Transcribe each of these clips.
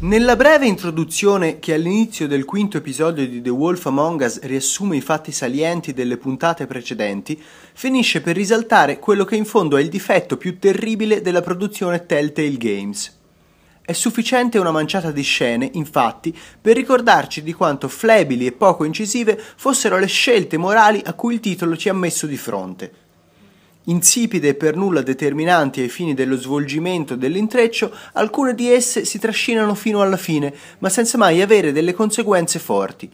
Nella breve introduzione che all'inizio del quinto episodio di The Wolf Among Us riassume i fatti salienti delle puntate precedenti, finisce per risaltare quello che in fondo è il difetto più terribile della produzione Telltale Games. È sufficiente una manciata di scene, infatti, per ricordarci di quanto flebili e poco incisive fossero le scelte morali a cui il titolo ci ha messo di fronte, Insipide e per nulla determinanti ai fini dello svolgimento dell'intreccio, alcune di esse si trascinano fino alla fine, ma senza mai avere delle conseguenze forti.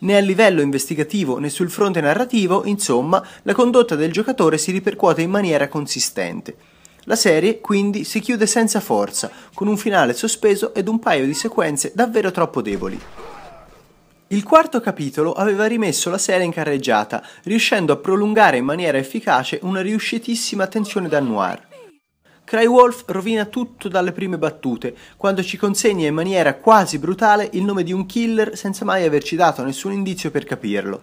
Né a livello investigativo né sul fronte narrativo, insomma, la condotta del giocatore si ripercuote in maniera consistente. La serie, quindi, si chiude senza forza, con un finale sospeso ed un paio di sequenze davvero troppo deboli. Il quarto capitolo aveva rimesso la serie in carreggiata, riuscendo a prolungare in maniera efficace una riuscitissima tensione da noir. Cry rovina tutto dalle prime battute, quando ci consegna in maniera quasi brutale il nome di un killer senza mai averci dato nessun indizio per capirlo.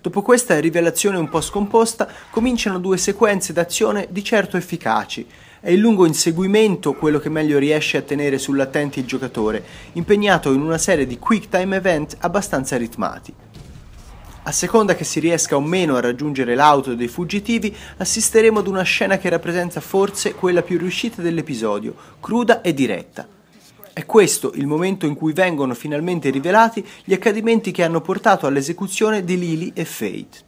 Dopo questa rivelazione un po' scomposta, cominciano due sequenze d'azione di certo efficaci. È il lungo inseguimento quello che meglio riesce a tenere sull'attenti il giocatore, impegnato in una serie di quick time event abbastanza ritmati. A seconda che si riesca o meno a raggiungere l'auto dei fuggitivi, assisteremo ad una scena che rappresenta forse quella più riuscita dell'episodio, cruda e diretta. È questo il momento in cui vengono finalmente rivelati gli accadimenti che hanno portato all'esecuzione di Lily e Fate.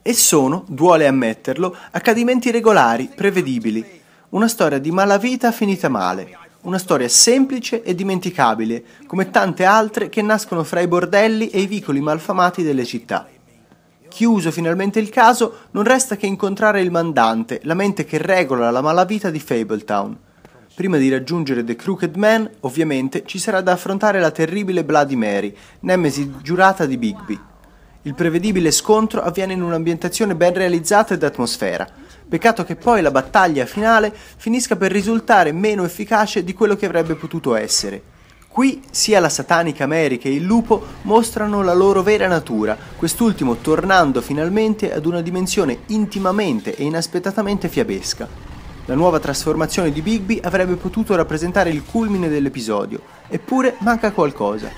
E sono, duole ammetterlo, accadimenti regolari, prevedibili. Una storia di malavita finita male. Una storia semplice e dimenticabile, come tante altre che nascono fra i bordelli e i vicoli malfamati delle città. Chiuso finalmente il caso, non resta che incontrare il mandante, la mente che regola la malavita di Fabletown, Prima di raggiungere The Crooked Man, ovviamente, ci sarà da affrontare la terribile Bloody Mary, nemesi giurata di Bigby. Il prevedibile scontro avviene in un'ambientazione ben realizzata ed atmosfera. Peccato che poi la battaglia finale finisca per risultare meno efficace di quello che avrebbe potuto essere. Qui sia la satanica Mary che il lupo mostrano la loro vera natura, quest'ultimo tornando finalmente ad una dimensione intimamente e inaspettatamente fiabesca. La nuova trasformazione di Bigby avrebbe potuto rappresentare il culmine dell'episodio, eppure manca qualcosa.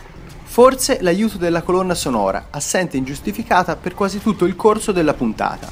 Forse l'aiuto della colonna sonora, assente e ingiustificata per quasi tutto il corso della puntata.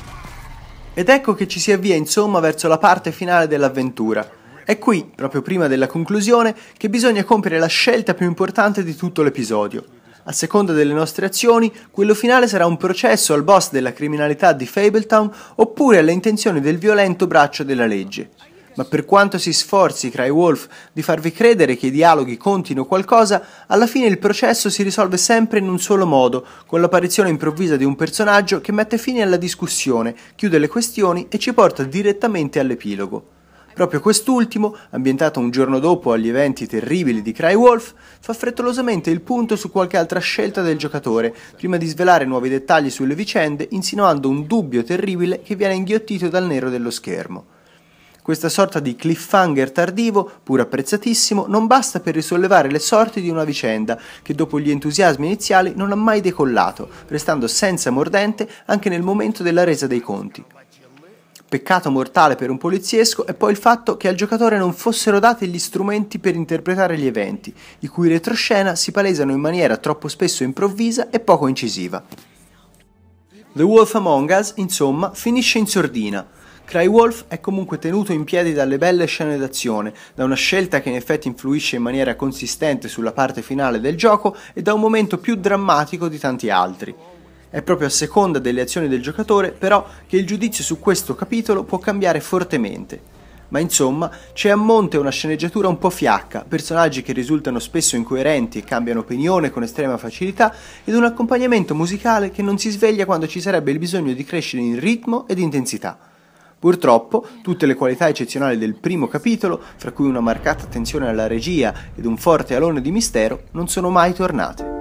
Ed ecco che ci si avvia insomma verso la parte finale dell'avventura. È qui, proprio prima della conclusione, che bisogna compiere la scelta più importante di tutto l'episodio. A seconda delle nostre azioni, quello finale sarà un processo al boss della criminalità di Fabletown oppure alle intenzioni del violento braccio della legge. Ma per quanto si sforzi Crywolf di farvi credere che i dialoghi contino qualcosa, alla fine il processo si risolve sempre in un solo modo, con l'apparizione improvvisa di un personaggio che mette fine alla discussione, chiude le questioni e ci porta direttamente all'epilogo. Proprio quest'ultimo, ambientato un giorno dopo agli eventi terribili di Cry Wolf, fa frettolosamente il punto su qualche altra scelta del giocatore, prima di svelare nuovi dettagli sulle vicende, insinuando un dubbio terribile che viene inghiottito dal nero dello schermo. Questa sorta di cliffhanger tardivo, pur apprezzatissimo, non basta per risollevare le sorti di una vicenda che dopo gli entusiasmi iniziali non ha mai decollato, restando senza mordente anche nel momento della resa dei conti peccato mortale per un poliziesco, è poi il fatto che al giocatore non fossero dati gli strumenti per interpretare gli eventi, i cui retroscena si palesano in maniera troppo spesso improvvisa e poco incisiva. The Wolf Among Us, insomma, finisce in sordina. Crywolf è comunque tenuto in piedi dalle belle scene d'azione, da una scelta che in effetti influisce in maniera consistente sulla parte finale del gioco e da un momento più drammatico di tanti altri. È proprio a seconda delle azioni del giocatore però che il giudizio su questo capitolo può cambiare fortemente. Ma insomma, c'è a monte una sceneggiatura un po' fiacca, personaggi che risultano spesso incoerenti e cambiano opinione con estrema facilità, ed un accompagnamento musicale che non si sveglia quando ci sarebbe il bisogno di crescere in ritmo ed intensità. Purtroppo, tutte le qualità eccezionali del primo capitolo, fra cui una marcata attenzione alla regia ed un forte alone di mistero, non sono mai tornate.